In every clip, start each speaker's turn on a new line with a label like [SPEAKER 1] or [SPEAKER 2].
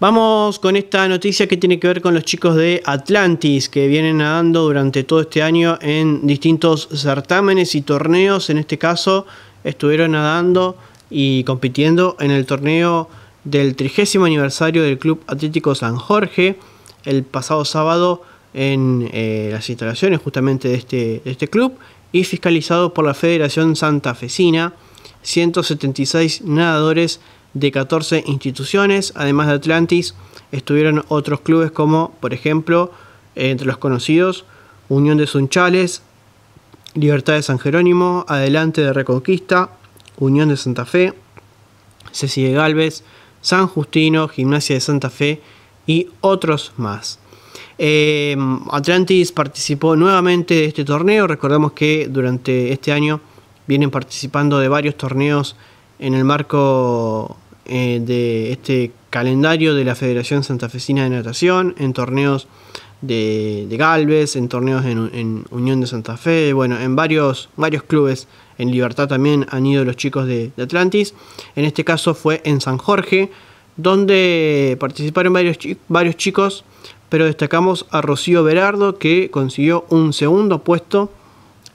[SPEAKER 1] Vamos con esta noticia que tiene que ver con los chicos de Atlantis que vienen nadando durante todo este año en distintos certámenes y torneos. En este caso estuvieron nadando y compitiendo en el torneo del trigésimo aniversario del Club Atlético San Jorge el pasado sábado en eh, las instalaciones justamente de este, este club y fiscalizado por la Federación Santa Fecina 176 nadadores de 14 instituciones. Además de Atlantis, estuvieron otros clubes como, por ejemplo, entre los conocidos, Unión de Sunchales, Libertad de San Jerónimo, Adelante de Reconquista, Unión de Santa Fe, Ceci de Galvez, San Justino, Gimnasia de Santa Fe y otros más. Em, Atlantis participó nuevamente de este torneo. Recordemos que durante este año vienen participando de varios torneos en el marco eh, de este calendario de la Federación Santafesina de Natación, en torneos de, de Galvez, en torneos en, Unión de Santa Fe, bueno, en varios, varios clubes. En Libertad también han ido los chicos de, Atlantis. En este caso fue en San Jorge, donde participaron varios, varios chicos, pero destacamos a Rocío Berardo, que consiguió un segundo puesto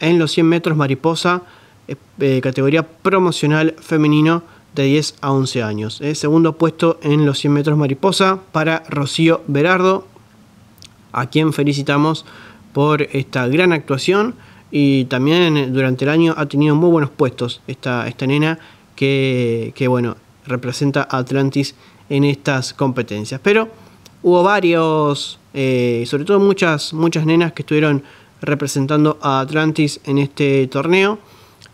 [SPEAKER 1] en los 100 metros mariposa eh, eh, categoría promocional femenino de 10 a 11 años. Eh, segundo puesto en los 100 metros mariposa para Rocío Berardo, a quien felicitamos por esta gran actuación y también durante el año ha tenido muy buenos puestos esta, esta nena que, que bueno, representa a Atlantis en estas competencias. Pero hubo varios, sobre todo muchas, muchas nenas que estuvieron representando a Atlantis en este torneo.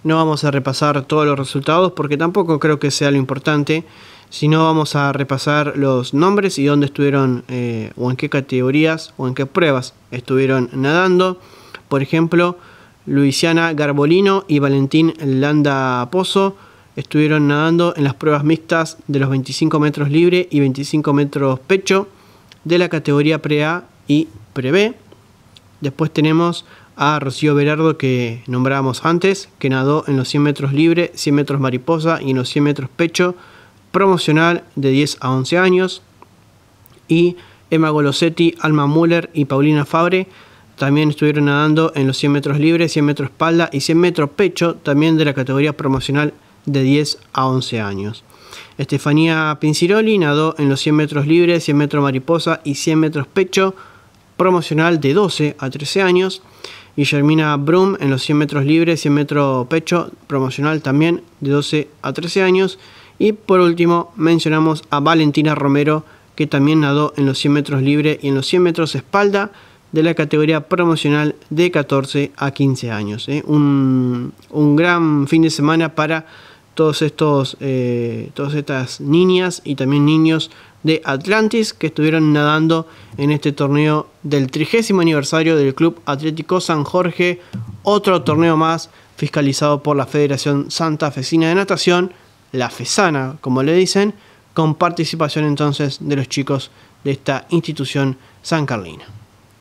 [SPEAKER 1] No vamos a repasar todos los resultados porque tampoco creo que sea lo importante, sino vamos a repasar los nombres y dónde estuvieron eh, o en qué categorías o en qué pruebas estuvieron nadando. Por ejemplo, Luisiana Garbolino y Valentín Landa Pozo estuvieron nadando en las pruebas mixtas de los 25 metros libre y 25 metros pecho de la categoría Pre-A y Pre-B. Después tenemos a Rocío Berardo que nombrábamos antes, que nadó en los 100 metros libre, 100 metros mariposa y en los 100 metros pecho, promocional de 10 a 11 años. Y Emma Golosetti, Alma Müller y Paulina Fabre también estuvieron nadando en los 100 metros libre, 100 metros espalda y 100 metros pecho, también de la categoría promocional de 10 a 11 años. Estefanía Pinciroli nadó en los 100 metros libre, 100 metros mariposa y 100 metros pecho promocional de 12 a 13 años. Y Germina Brum en los 100 metros libres, 100 metros pecho, promocional también de 12 a 13 años. Y por último mencionamos a Valentina Romero que también nadó en los 100 metros libres. y en los 100 metros espalda de la categoría promocional de 14 a 15 años. ¿eh? Un, gran fin de semana para todos estos, eh, todas estas niñas y también niños de Atlantis que estuvieron nadando en este torneo del trigésimo aniversario del Club Atlético San Jorge, otro torneo más fiscalizado por la Federación Santa Fecina de Natación, la FESANA, como le dicen, con participación entonces de los chicos de esta institución san carlina.